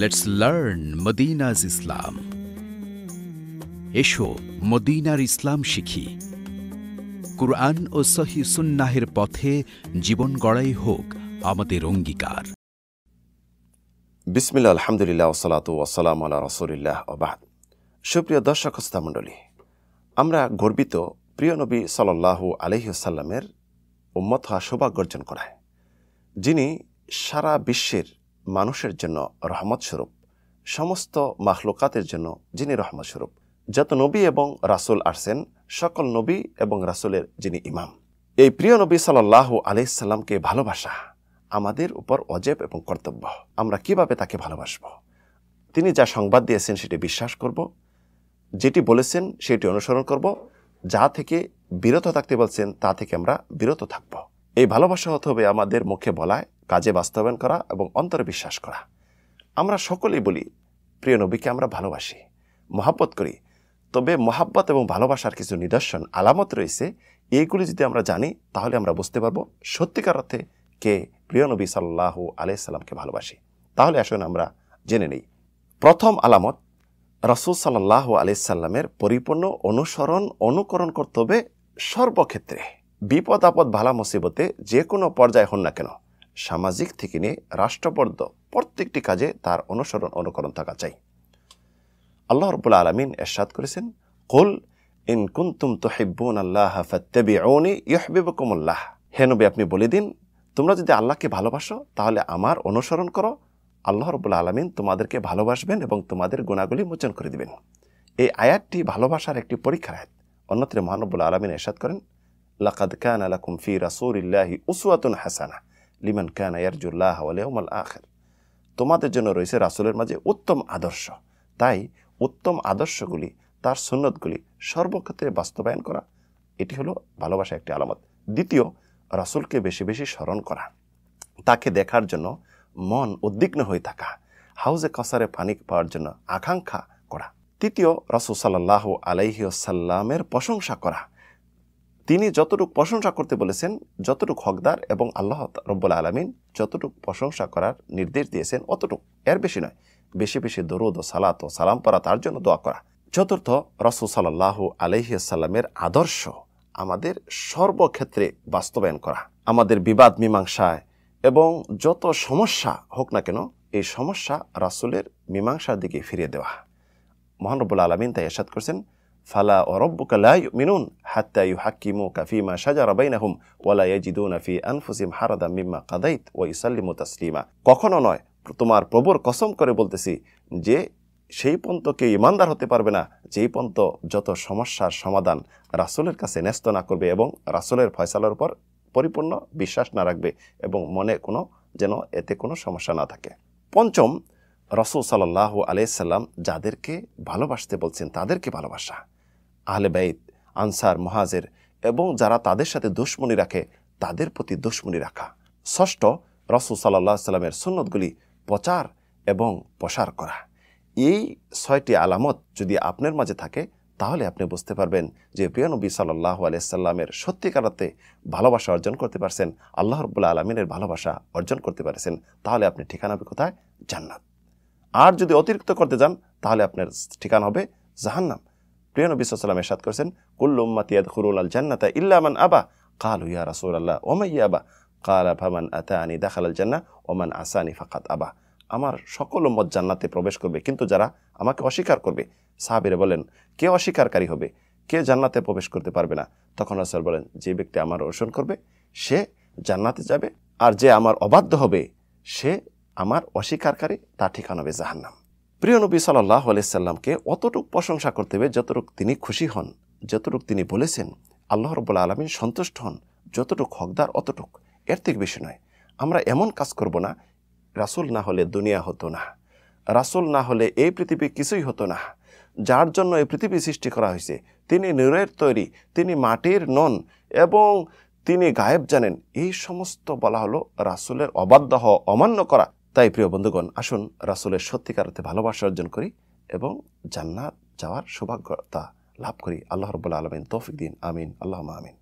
let's learn মদিনাজ ইসলাম এসো মদিনার ইসলাম শিখি কুরআন ও সহি সুন্নাহের পথে জীবন গড়াই হোক আমাদের অঙ্গীকার বিসমিল্লা আলহামদুলিল্লাহ ওসলাত ওসালাম আল্লাহ রসুলিল্লাহ ওবাদ সুপ্রিয় দর্শক মণ্ডলী আমরা গর্বিত প্রিয় নবী সাল্লাহু আলহিসাল্লামের উম্মত হওয়া সৌভাগ্য অর্জন করায় যিনি সারা বিশ্বের মানুষের জন্য রহমত স্বরূপ সমস্ত মাহলুকাতের জন্য যিনি রহমত স্বরূপ যত নবী এবং রাসুল আসেন সকল নবী এবং রাসুলের যিনি ইমাম এই প্রিয় নবী সাল্লাহ সাল্লামকে ভালোবাসা আমাদের উপর অজেব এবং কর্তব্য আমরা কিভাবে তাকে ভালোবাসব তিনি যা সংবাদ দিয়েছেন সেটি বিশ্বাস করব যেটি বলেছেন সেটি অনুসরণ করব যা থেকে বিরত থাকতে বলছেন তা থেকে আমরা বিরত থাকব এই ভালোবাসা হতে হবে আমাদের মুখে বলায় কাজে বাস্তবায়ন করা এবং অন্তরে বিশ্বাস করা আমরা সকলেই বলি প্রিয় নবীকে আমরা ভালোবাসি মহাব্বত করি তবে মহাব্বত এবং ভালোবাসার কিছু নিদর্শন আলামত রয়েছে এইগুলি যদি আমরা জানি তাহলে আমরা বুঝতে পারবো সত্যিকার অর্থে কে প্রিয় নবী সাল্লাহ আলাইসাল্লামকে ভালোবাসি তাহলে আসুন আমরা জেনে নেই প্রথম আলামত রসুল সাল্লাহ আলাইসাল্লামের পরিপূর্ণ অনুসরণ অনুকরণ করতে হবে সর্বক্ষেত্রে বিপদ আপদ ভালা মুসিবতে যে কোনো পর্যায়ে হন না কেন সামাজিক থেকে নিয়ে রাষ্ট্রপর্দ প্রত্যেকটি কাজে তার অনুসরণ অনুকরণ থাকা চাই আল্লাহ রবুল আলমিন এরশাদ করেছেন কুল ইন কুন্তুম তোহেব্বুন আল্লাহ ফত্যাবিউনি ইহবিবকুমুল্লাহ হে আপনি বলে দিন তোমরা যদি আল্লাহকে ভালোবাসো তাহলে আমার অনুসরণ করো আল্লাহ রবুল আলমিন তোমাদেরকে ভালোবাসবেন এবং তোমাদের গুণাগুলি মোচন করে দিবেন এই আয়াতটি ভালোবাসার একটি পরীক্ষার আয়াত অন্যত্র মহানবুল আলমিন এরশাদ করেন লাকাদ কান আলাকুম ফি রাসুলিল্লাহি উসওয়াতুন হাসানা লিমান খান ইয়ারজুল্লাহ আলিয়াউমাল আখের তোমাদের জন্য রয়েছে রাসুলের মাঝে উত্তম আদর্শ তাই উত্তম আদর্শগুলি তার সুন্নতগুলি সর্বক্ষেত্রে বাস্তবায়ন করা এটি হলো ভালোবাসা একটি আলামত দ্বিতীয় রাসুলকে বেশি বেশি স্মরণ করা তাকে দেখার জন্য মন উদ্বিগ্ন হয়ে থাকা হাউজে কসারে পানি পাওয়ার জন্য আকাঙ্ক্ষা করা তৃতীয় রসুল সাল্লাহ আলাইহি সাল্লামের প্রশংসা করা তিনি যতটুকু প্রশংসা করতে বলেছেন যতটুকু হকদার এবং আল্লাহ রব্বুল আলমিন যতটুকু প্রশংসা করার নির্দেশ দিয়েছেন অতটুকু এর বেশি নয় বেশি বেশি দরুদ ও সালাত ও সালাম পড়া তার জন্য দোয়া করা চতুর্থ রসুল সাল্লাহ সাল্লামের আদর্শ আমাদের সর্বক্ষেত্রে বাস্তবায়ন করা আমাদের বিবাদ মীমাংসায় এবং যত সমস্যা হোক না কেন এই সমস্যা রাসুলের মীমাংসার দিকে ফিরিয়ে দেওয়া মহানবুল আলমিন তাই এসাদ করছেন ফালা ওরব্বুকা লা ইউমিনুন হাত্তা ইউহাক্কিমুকা ফিমা শাজারা বাইনাহুম ওয়া লা ইয়াজিদুনা ফি আনফুসিহিম হারাদাম মিম্মা কাদাইত ওয়া তাসলিমা কখনো নয় তোমার প্রভুর কসম করে বলতেছি যে সেই পন্ত কেউ ইমানদার হতে পারবে না যেই পন্ত যত সমস্যার সমাধান রাসুলের কাছে ন্যস্ত না করবে এবং রাসুলের ফয়সালার উপর পরিপূর্ণ বিশ্বাস না রাখবে এবং মনে কোনো যেন এতে কোনো সমস্যা না থাকে পঞ্চম রসুল সাল্লাহ আলাইসাল্লাম যাদেরকে ভালোবাসতে বলছেন তাদেরকে ভালোবাসা আহলে বাইত আনসার মহাজের এবং যারা তাদের সাথে দুশ্মনী রাখে তাদের প্রতি দুশ্মনী রাখা ষষ্ঠ রসুল সাল্লা সাল্লামের সুন্নতগুলি প্রচার এবং প্রসার করা এই ছয়টি আলামত যদি আপনার মাঝে থাকে তাহলে আপনি বুঝতে পারবেন যে প্রিয়নবী সাল্লাহ আলিয়াল্লামের সত্যিকারাতে ভালোবাসা অর্জন করতে পারছেন আল্লাহ রবুল্লা আলমিনের ভালোবাসা অর্জন করতে পারছেন তাহলে আপনি ঠিকানা হবে কোথায় জান্নাত আর যদি অতিরিক্ত করতে যান তাহলে আপনার ঠিকানা হবে জাহান্নাম প্রিয় নবী সাল্লাম এরশাদ করেছেন কুল্লুম্মাতিয়াদ খুরুল আল জান্নাতা ইল্লামান আবা কাল হুইয়া রাসুল আল্লাহ ওমাই আবা কালা ভামান আতা আনি দেখাল আল জান্না ওমান আসানি ফাকাত আবা আমার সকল উম্মত জান্নাতে প্রবেশ করবে কিন্তু যারা আমাকে অস্বীকার করবে সাহাবিরে বলেন কে অস্বীকারকারী হবে কে জান্নাতে প্রবেশ করতে পারবে না তখন রাসুল বলেন যে ব্যক্তি আমার অনুসরণ করবে সে জান্নাতে যাবে আর যে আমার অবাধ্য হবে সে আমার অস্বীকারকারী তার ঠিকানা হবে জাহান্নাম প্রিয় নবী সাল্লাহ আলাইসাল্লামকে অতটুক প্রশংসা করতে হবে যতটুক তিনি খুশি হন যতটুক তিনি বলেছেন আল্লাহ রব্বুল আলমিন সন্তুষ্ট হন যতটুক হকদার অতটুক এর থেকে বেশি নয় আমরা এমন কাজ করব না রাসুল না হলে দুনিয়া হতো না রাসুল না হলে এই পৃথিবী কিছুই হতো না যার জন্য এই পৃথিবী সৃষ্টি করা হয়েছে তিনি নূরের তৈরি তিনি মাটির নন এবং তিনি গায়েব জানেন এই সমস্ত বলা হলো রাসুলের অবাধ্য হওয়া অমান্য করা তাই প্রিয় বন্ধুগণ আসুন রাসুলের সত্যিকার অর্থে ভালোবাসা অর্জন করি এবং জান্নাত যাওয়ার সৌভাগ্যতা লাভ করি আল্লাহ রবুল্লা আলমিন তৌফিক দিন আমিন আল্লাহ আমিন